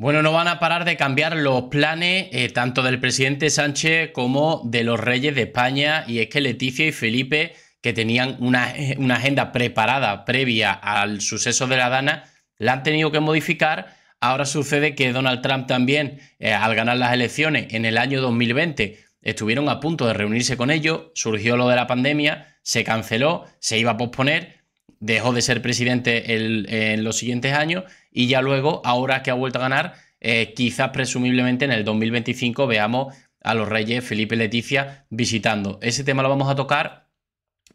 Bueno, no van a parar de cambiar los planes eh, tanto del presidente Sánchez como de los reyes de España y es que Leticia y Felipe, que tenían una, agenda preparada previa al suceso de la Dana, la han tenido que modificar. Ahora sucede que Donald Trump también, eh, al ganar las elecciones en el año 2020, estuvieron a punto de reunirse con ellos, surgió lo de la pandemia, se canceló, se iba a posponer, dejó de ser presidente en los siguientes años y ya luego, ahora que ha vuelto a ganar, eh, quizás presumiblemente en el 2025 veamos a los reyes Felipe y Leticia visitando. Ese tema lo vamos a tocar,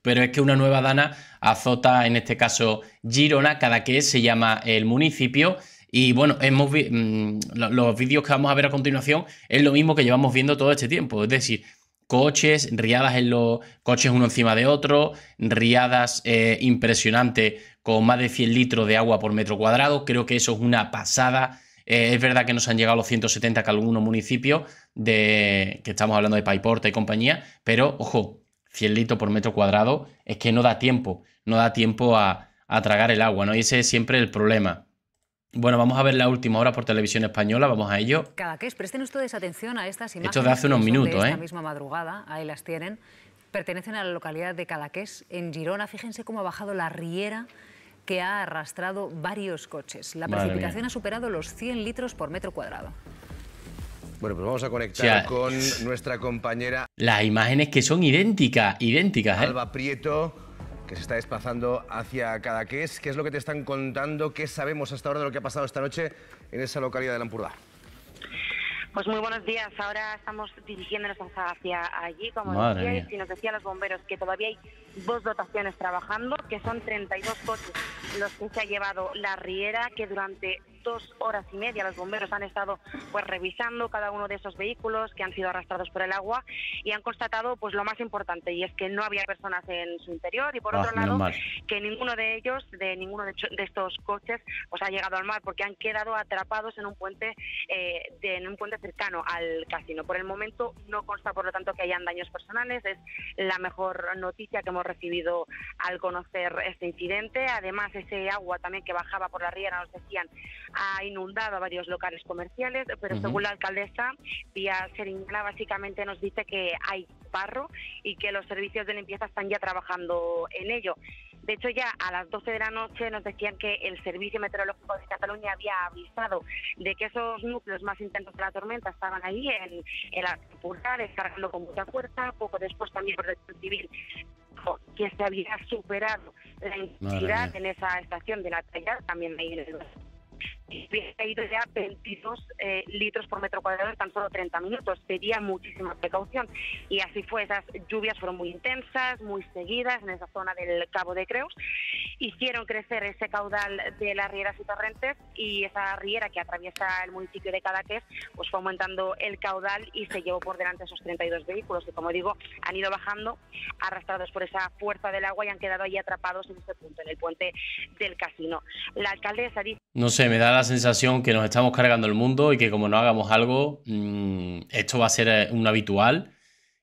pero es que una nueva dana azota, en este caso, Girona, cada que se llama el municipio. Y bueno, hemos mm, los vídeos que vamos a ver a continuación es lo mismo que llevamos viendo todo este tiempo. Es decir, coches, riadas en los coches uno encima de otro, riadas eh, impresionantes con más de 100 litros de agua por metro cuadrado. Creo que eso es una pasada. Eh, es verdad que nos han llegado los 170 que algunos municipios de que estamos hablando de Paiporta y compañía, pero ojo, 100 litros por metro cuadrado es que no da tiempo, no da tiempo a, a tragar el agua, ¿no? Y ese es siempre el problema. Bueno, vamos a ver la última hora por televisión española, vamos a ello. Cadaqués, presten ustedes atención a estas imágenes. hecho de hace unos minutos, de Esta ¿eh? misma madrugada, ahí las tienen. Pertenecen a la localidad de Cadaqués, en Girona. Fíjense cómo ha bajado la riera que ha arrastrado varios coches. La precipitación ha superado los 100 litros por metro cuadrado. Bueno, pues vamos a conectar con nuestra compañera. Las imágenes que son idénticas, idénticas. ¿eh? Alba Prieto que se está desplazando hacia Cadaqués. ¿Qué es lo que te están contando? ¿Qué sabemos hasta ahora de lo que ha pasado esta noche en esa localidad de Lampurdá? Pues muy buenos días. Ahora estamos dirigiéndonos hacia allí, como decía, y nos decían los bomberos que todavía hay dos dotaciones trabajando, que son 32 coches los que se ha llevado la Riera, que durante dos horas y media los bomberos han estado pues revisando cada uno de esos vehículos que han sido arrastrados por el agua y han constatado pues lo más importante y es que no había personas en su interior y por ah, otro lado que ninguno de ellos, de ninguno de, estos coches, pues ha llegado al mar porque han quedado atrapados en un puente eh, de, en un puente cercano al casino. Por el momento no consta por lo tanto que hayan daños personales, es la mejor noticia que hemos recibido al conocer este incidente. Además ese agua también que bajaba por la riera nos decían ha inundado a varios locales comerciales, pero según la alcaldesa, vía Seringana básicamente nos dice que hay parro y que los servicios de limpieza están ya trabajando en ello. De hecho, ya a las 12 de la noche nos decían que el Servicio Meteorológico de Cataluña había avisado de que esos núcleos más intensos de la tormenta estaban ahí en, en la descargando con mucha fuerza. Poco después también por el Civil que se había superado la intensidad en esa estación de la talla, también ahí en había caído ya 22 eh, litros por metro cuadrado en tan solo 30 minutos. Pedía muchísima precaución. Y así fue, esas lluvias fueron muy intensas, muy seguidas en esa zona del Cabo de Creus. Hicieron crecer ese caudal de las rieras y torrentes y esa riera que atraviesa el municipio de Cadaqués pues fue aumentando el caudal y se llevó por delante esos 32 vehículos que, como digo, han ido bajando arrastrados por esa fuerza del agua y han quedado ahí atrapados en este punto, en el puente del casino. La alcaldesa dice... No sé, me da la sensación que nos estamos cargando el mundo y que como no hagamos algo, mm, esto va a ser eh, un habitual.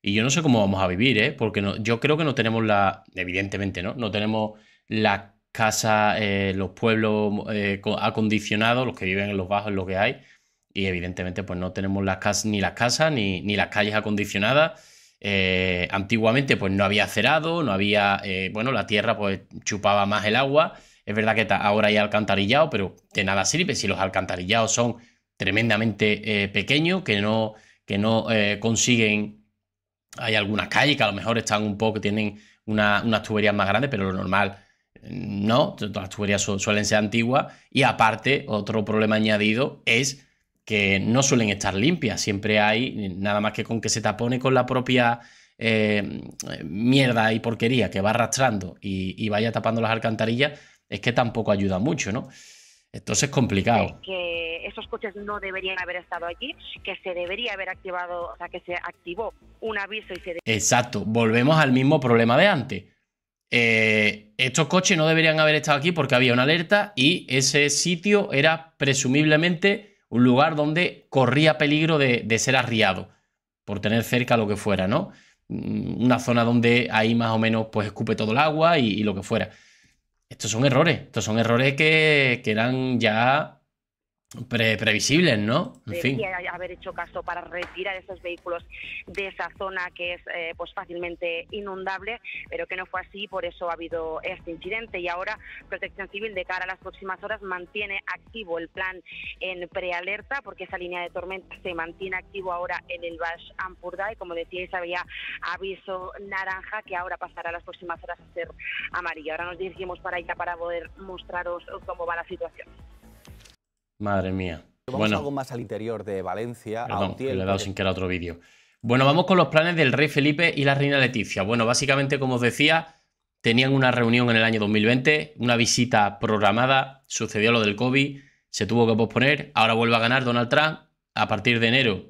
Y yo no sé cómo vamos a vivir, ¿eh? Porque no, yo creo que no tenemos la. Evidentemente, ¿no? No tenemos las casas, eh, los pueblos eh, acondicionados, los que viven en los bajos, lo que hay. Y evidentemente, pues no tenemos las casas, ni las casas, ni, las calles acondicionadas. antiguamente, pues no había cerado, no había. bueno, la tierra pues chupaba más el agua. Es verdad que ahora hay alcantarillado, pero de nada sirve si los alcantarillados son tremendamente eh, pequeños, que no, que no eh, consiguen. Hay algunas calles que a lo mejor están un poco, tienen unas tuberías más grandes, pero lo normal mm, no, las tuberías suelen ser antiguas. Y aparte, otro problema añadido es que no suelen estar limpias, siempre hay mm, nada más que con que se tapone con la propia eh, mm, mierda y porquería que va arrastrando y, y vaya tapando las alcantarillas, es que tampoco ayuda mucho, ¿no? Entonces es complicado. Que esos coches no deberían haber estado allí, que se debería haber activado, o sea, que se activó un aviso y se... Exacto, volvemos al mismo problema de antes. Eh, estos coches no deberían haber estado aquí porque había una alerta y ese sitio era presumiblemente un lugar donde corría peligro de, ser arriado, por tener cerca lo que fuera, ¿no? Mm, una zona donde ahí más o menos pues escupe todo el agua y lo que fuera. Estos son errores, estos son errores que, que eran ya Pre previsibles, ¿no? En fin. haber hecho caso para retirar esos vehículos de esa zona que es eh, pues fácilmente inundable, pero que no fue así, por eso ha habido este incidente. Y ahora Protección Civil de cara a las próximas horas mantiene activo el plan en prealerta, porque esa línea de tormenta se mantiene activo ahora en el Bash Ampurgay. y como decíais había aviso naranja que ahora pasará a las próximas horas a ser amarillo. Ahora nos dirigimos para allá para poder mostraros cómo va la situación. Madre mía. Vamos bueno, algo más al interior de Valencia. Perdón, le he dado sin que era otro vídeo. Bueno, vamos con los planes del rey Felipe y la reina Leticia. Bueno, básicamente, como os decía, tenían una reunión en el año 2020, una visita programada, sucedió lo del COVID, se tuvo que posponer, ahora vuelve a ganar Donald Trump, a partir de enero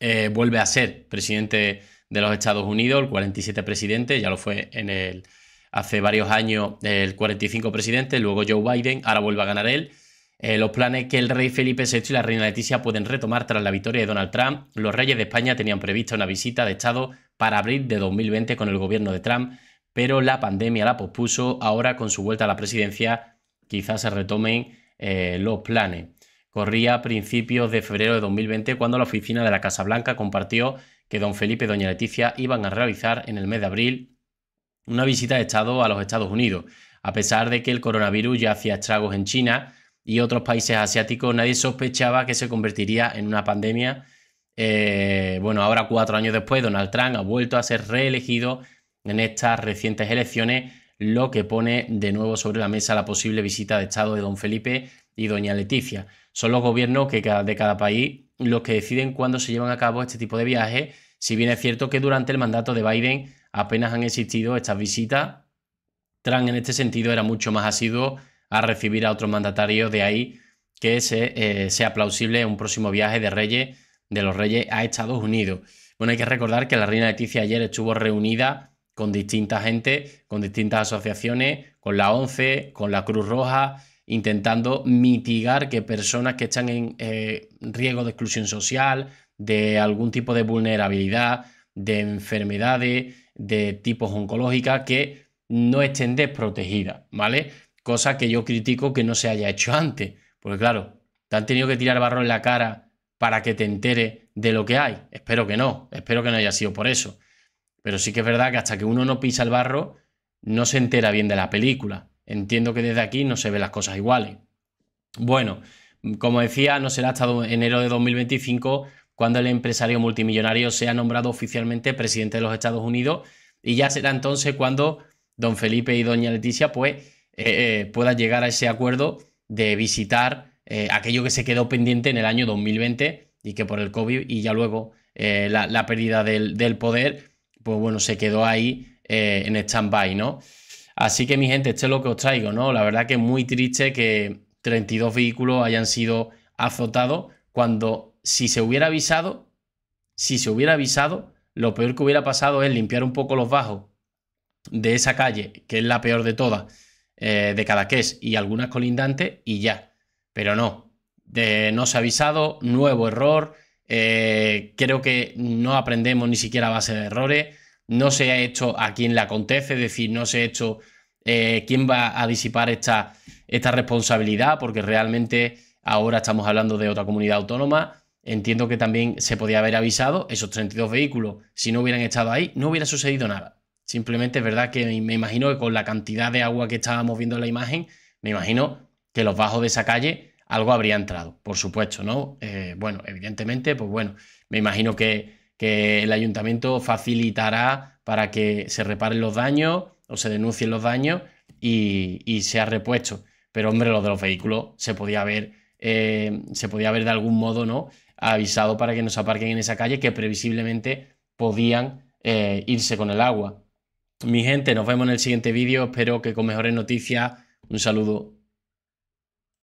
eh, vuelve a ser presidente de los Estados Unidos, el 47 presidente, ya lo fue en el, hace varios años el 45 presidente, luego Joe Biden, ahora vuelve a ganar él. Eh, los planes que el rey Felipe VI y la reina Leticia pueden retomar tras la victoria de Donald Trump, los reyes de España tenían prevista una visita de Estado para abril de 2020 con el gobierno de Trump, pero la pandemia la pospuso. Ahora, con su vuelta a la presidencia, quizás se retomen eh, los planes. Corría a principios de febrero de 2020 cuando la oficina de la Casa Blanca compartió que don Felipe y doña Leticia iban a realizar en el mes de abril una visita de Estado a los Estados Unidos. A pesar de que el coronavirus ya hacía estragos en China, y otros países asiáticos, nadie sospechaba que se convertiría en una pandemia. Eh, bueno, ahora cuatro años después, Donald Trump ha vuelto a ser reelegido en estas recientes elecciones, lo que pone de nuevo sobre la mesa la posible visita de Estado de don Felipe y doña Leticia. Son los gobiernos que de cada país los que deciden cuándo se llevan a cabo este tipo de viajes, si bien es cierto que durante el mandato de Biden apenas han existido estas visitas. Trump en este sentido era mucho más asiduo a recibir a otro mandatario, de ahí que eh, sea plausible un próximo viaje de reyes, de los reyes a Estados Unidos. Bueno, hay que recordar que la reina Leticia ayer estuvo reunida con distinta gente, con distintas asociaciones, con la ONCE, con la Cruz Roja, intentando mitigar que personas que están en eh, riesgo de exclusión social, de algún tipo de vulnerabilidad, de enfermedades de tipos oncológicas, que no estén desprotegidas, ¿vale? cosa que yo critico que no se haya hecho antes, porque claro, te han tenido que tirar barro en la cara para que te entere de lo que hay. Espero que no, espero que no haya sido por eso. Pero sí que es verdad que hasta que uno no pisa el barro, no se entera bien de la película. Entiendo que desde aquí no se ven las cosas iguales. Bueno, como decía, no será hasta enero de 2025 cuando el empresario multimillonario sea nombrado oficialmente presidente de los Estados Unidos y ya será entonces cuando don Felipe y doña Leticia pues eh, eh, pueda llegar a ese acuerdo de visitar eh, aquello que se quedó pendiente en el año 2020 y que por el COVID y ya luego la, pérdida del, del, poder, pues bueno, se quedó ahí en stand-by, ¿no? Así que mi gente, esto es lo que os traigo, ¿no? La verdad que es muy triste que 32 vehículos hayan sido azotados cuando si se hubiera avisado, si se hubiera avisado, lo peor que hubiera pasado es limpiar un poco los bajos de esa calle, que es la peor de todas eh, cada de ques y algunas colindantes y ya. Pero no, no se ha avisado, nuevo error, eh, creo que no aprendemos ni siquiera base de errores, no se ha hecho a quien le acontece, es decir, no se ha hecho eh, quién va a disipar esta, esta responsabilidad, porque realmente ahora estamos hablando de otra comunidad autónoma. Entiendo que también se podía haber avisado esos 32 vehículos, si no hubieran estado ahí, no hubiera sucedido nada. Simplemente es verdad que me imagino que con la cantidad de agua que estábamos viendo en la imagen, me imagino que los bajos de esa calle algo habría entrado, por supuesto, ¿no? Eh, bueno, evidentemente, pues bueno, me imagino que, el ayuntamiento facilitará para que se reparen los daños o se denuncien los daños y, se ha repuesto. Pero hombre, lo de los vehículos se podía haber, eh, se podía ver de algún modo, ¿no? Avisado para que nos aparquen en esa calle que previsiblemente podían eh, irse con el agua. Mi gente, nos vemos en el siguiente vídeo. Espero que con mejores noticias. Un saludo.